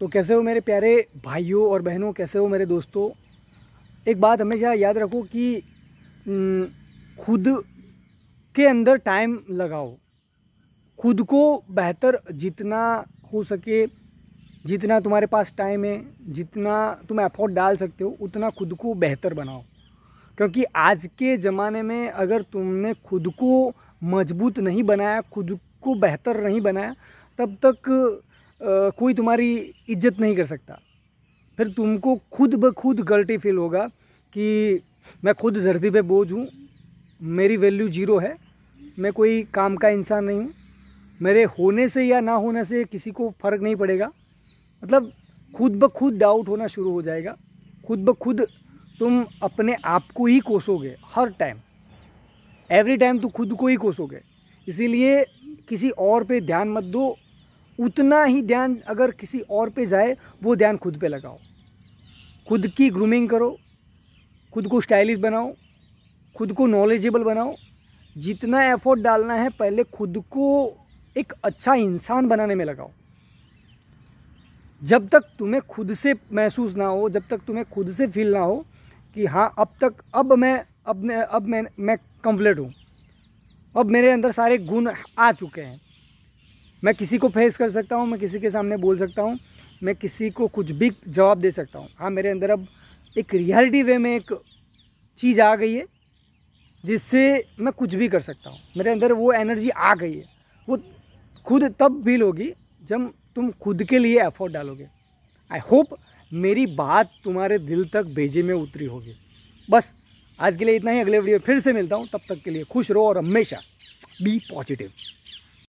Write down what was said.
तो कैसे हो मेरे प्यारे भाइयों और बहनों कैसे हो मेरे दोस्तों एक बात हमेशा याद रखो कि खुद के अंदर टाइम लगाओ खुद को बेहतर जितना हो सके जितना तुम्हारे पास टाइम है जितना तुम एफोर्ट डाल सकते हो उतना खुद को बेहतर बनाओ क्योंकि आज के ज़माने में अगर तुमने खुद को मजबूत नहीं बनाया खुद को बेहतर नहीं बनाया तब तक कोई तुम्हारी इज्जत नहीं कर सकता फिर तुमको खुद ब खुद गलती फील होगा कि मैं खुद धरती पे बोझ हूँ मेरी वैल्यू जीरो है मैं कोई काम का इंसान नहीं हूँ मेरे होने से या ना होने से किसी को फ़र्क नहीं पड़ेगा मतलब खुद ब खुद डाउट होना शुरू हो जाएगा खुद ब खुद तुम अपने आप को ही कोसोगे हर टाइम एवरी टाइम तो खुद को ही कोसोगे इसीलिए किसी और पे ध्यान मत दो उतना ही ध्यान अगर किसी और पे जाए वो ध्यान खुद पे लगाओ खुद की ग्रूमिंग करो खुद को स्टाइलिश बनाओ खुद को नॉलेजेबल बनाओ जितना एफर्ट डालना है पहले खुद को एक अच्छा इंसान बनाने में लगाओ जब तक तुम्हें खुद से महसूस ना हो जब तक तुम्हें खुद से फील ना हो कि हाँ अब तक अब मैं अब मैं अब मैं मैं कम्प्लीट हूँ अब मेरे अंदर सारे गुण आ चुके हैं मैं किसी को फेस कर सकता हूँ मैं किसी के सामने बोल सकता हूँ मैं किसी को कुछ भी जवाब दे सकता हूँ हाँ मेरे अंदर अब एक रियलिटी वे में एक चीज़ आ गई है जिससे मैं कुछ भी कर सकता हूँ मेरे अंदर वो एनर्जी आ गई है वो खुद तब फील होगी जब तुम खुद के लिए एफर्ट डालोगे आई होप मेरी बात तुम्हारे दिल तक भेजे में उतरी होगी बस आज के लिए इतना ही अगले वीडियो फिर से मिलता हूँ तब तक के लिए खुश रहो और हमेशा बी पॉजिटिव